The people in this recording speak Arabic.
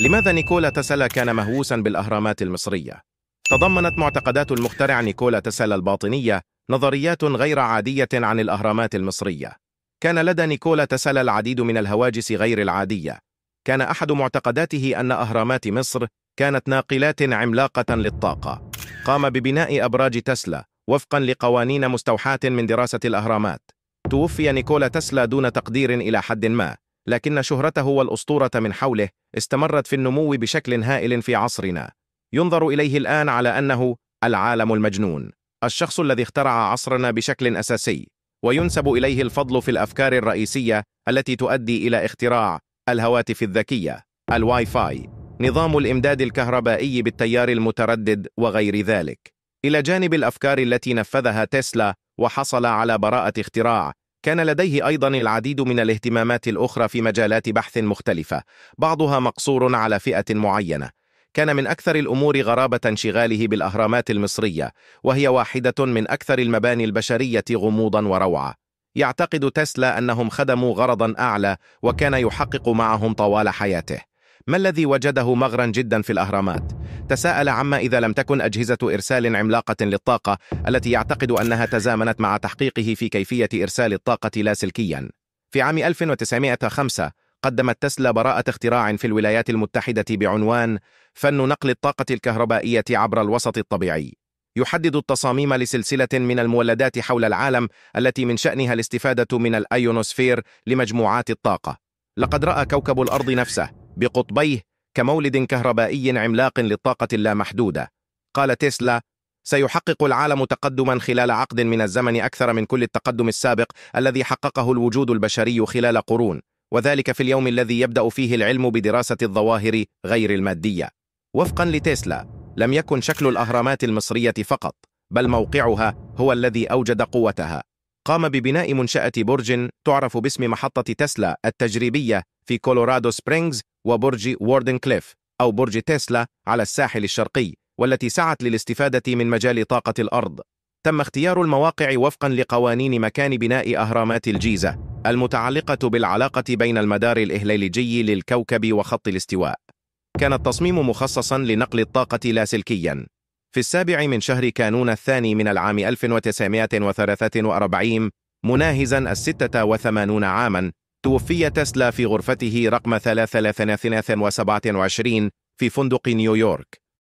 لماذا نيكولا تسلا كان مهووسا بالأهرامات المصرية؟ تضمنت معتقدات المخترع نيكولا تسلا الباطنية نظريات غير عادية عن الأهرامات المصرية كان لدى نيكولا تسلا العديد من الهواجس غير العادية كان أحد معتقداته أن أهرامات مصر كانت ناقلات عملاقة للطاقة قام ببناء أبراج تسلا وفقا لقوانين مستوحاة من دراسة الأهرامات توفي نيكولا تسلا دون تقدير إلى حد ما لكن شهرته والأسطورة من حوله استمرت في النمو بشكل هائل في عصرنا ينظر إليه الآن على أنه العالم المجنون الشخص الذي اخترع عصرنا بشكل أساسي وينسب إليه الفضل في الأفكار الرئيسية التي تؤدي إلى اختراع الهواتف الذكية الواي فاي نظام الإمداد الكهربائي بالتيار المتردد وغير ذلك إلى جانب الأفكار التي نفذها تسلا وحصل على براءة اختراع كان لديه أيضا العديد من الاهتمامات الأخرى في مجالات بحث مختلفة بعضها مقصور على فئة معينة كان من أكثر الأمور غرابة انشغاله بالأهرامات المصرية وهي واحدة من أكثر المباني البشرية غموضا وروعة يعتقد تسلا أنهم خدموا غرضا أعلى وكان يحقق معهم طوال حياته ما الذي وجده مغرا جدا في الأهرامات؟ تساءل عما إذا لم تكن أجهزة إرسال عملاقة للطاقة التي يعتقد أنها تزامنت مع تحقيقه في كيفية إرسال الطاقة لاسلكيا في عام 1905 قدمت تسلا براءة اختراع في الولايات المتحدة بعنوان فن نقل الطاقة الكهربائية عبر الوسط الطبيعي يحدد التصاميم لسلسلة من المولدات حول العالم التي من شأنها الاستفادة من الأيونوسفير لمجموعات الطاقة لقد رأى كوكب الأرض نفسه بقطبيه كمولد كهربائي عملاق للطاقة اللامحدودة قال تسلا سيحقق العالم تقدما خلال عقد من الزمن أكثر من كل التقدم السابق الذي حققه الوجود البشري خلال قرون وذلك في اليوم الذي يبدأ فيه العلم بدراسة الظواهر غير المادية وفقا لتسلا لم يكن شكل الأهرامات المصرية فقط بل موقعها هو الذي أوجد قوتها قام ببناء منشأة برج تعرف باسم محطة تسلا التجريبية في كولورادو سبرينغز وبرج ووردن كليف أو برج تسلا على الساحل الشرقي والتي سعت للاستفادة من مجال طاقة الأرض تم اختيار المواقع وفقا لقوانين مكان بناء أهرامات الجيزة المتعلقة بالعلاقة بين المدار الإهليلجي للكوكب وخط الاستواء كان التصميم مخصصا لنقل الطاقة لاسلكيا في السابع من شهر كانون الثاني من العام 1943 مناهزا الستة وثمانون عاما توفي تسلا في غرفته رقم 3327 في فندق نيويورك